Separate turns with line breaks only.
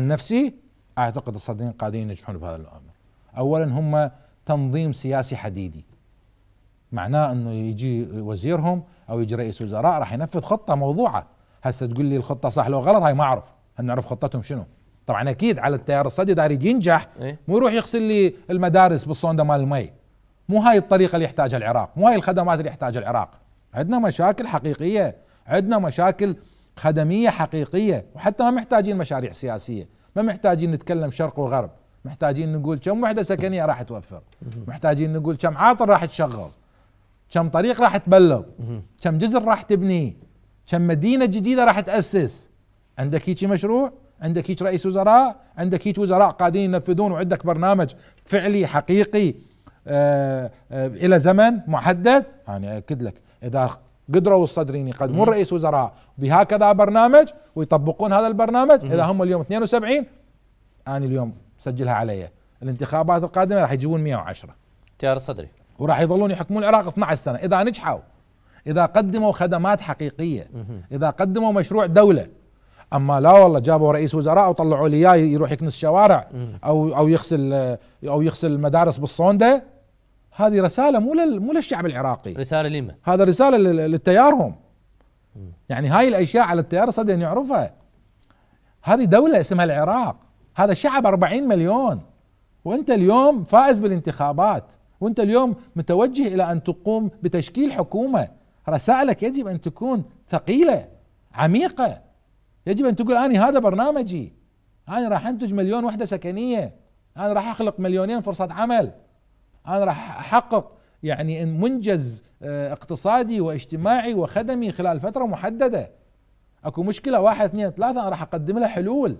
عن نفسي اعتقد الصدرين قادرين ينجحون بهذا الامر. اولا هم تنظيم سياسي حديدي. معناه انه يجي وزيرهم او يجي رئيس وزراء راح ينفذ خطه موضوعه. هسه تقول لي الخطه صح لو غلط هاي ما اعرف، نعرف خطتهم شنو. طبعا اكيد على التيار الصدي داري ينجح إيه. مو يروح يغسل لي المدارس بالصونده مال المي. مو هاي الطريقه اللي يحتاجها العراق، مو هاي الخدمات اللي يحتاجها العراق. عندنا مشاكل حقيقيه، عندنا مشاكل خدميه حقيقيه وحتى ما محتاجين مشاريع سياسيه ما محتاجين نتكلم شرق وغرب محتاجين نقول كم وحده سكنيه راح توفر محتاجين نقول كم عاطل راح تشغل كم طريق راح تبلغ كم جزر راح تبني كم مدينه جديده راح تاسس عندك هيك مشروع عندك هيك رئيس وزراء عندك هيك وزراء قاعدين ينفذون وعندك برنامج فعلي حقيقي آآ آه، آآ آه، الى زمن محدد انا يعني اكد لك اذا قدروا الصدريني يقدمون رئيس وزراء بهكذا برنامج ويطبقون هذا البرنامج اذا هم اليوم 72 انا اليوم سجلها علي الانتخابات القادمه راح يجيبون 110 تيار الصدري وراح يظلون يحكمون العراق 12 سنه اذا نجحوا اذا قدموا خدمات حقيقيه اذا قدموا مشروع دوله اما لا والله جابوا رئيس وزراء وطلعوا لي اياه يروح يكنس شوارع او او يغسل او يغسل مدارس بالصونده هذه رساله مو مو للشعب العراقي رساله لمن؟ هذا رساله للتيارهم يعني هاي الاشياء على التيار صدق يعرفها هذه دوله اسمها العراق هذا شعب 40 مليون وانت اليوم فائز بالانتخابات وانت اليوم متوجه الى ان تقوم بتشكيل حكومه رسائلك يجب ان تكون ثقيله عميقه يجب ان تقول اني هذا برنامجي انا راح انتج مليون وحده سكنيه انا راح اخلق مليونين فرصه عمل انا راح احقق يعني منجز آه، اقتصادي واجتماعي وخدمي خلال فتره محدده اكو مشكله واحد اثنين ثلاثه انا راح اقدم لها حلول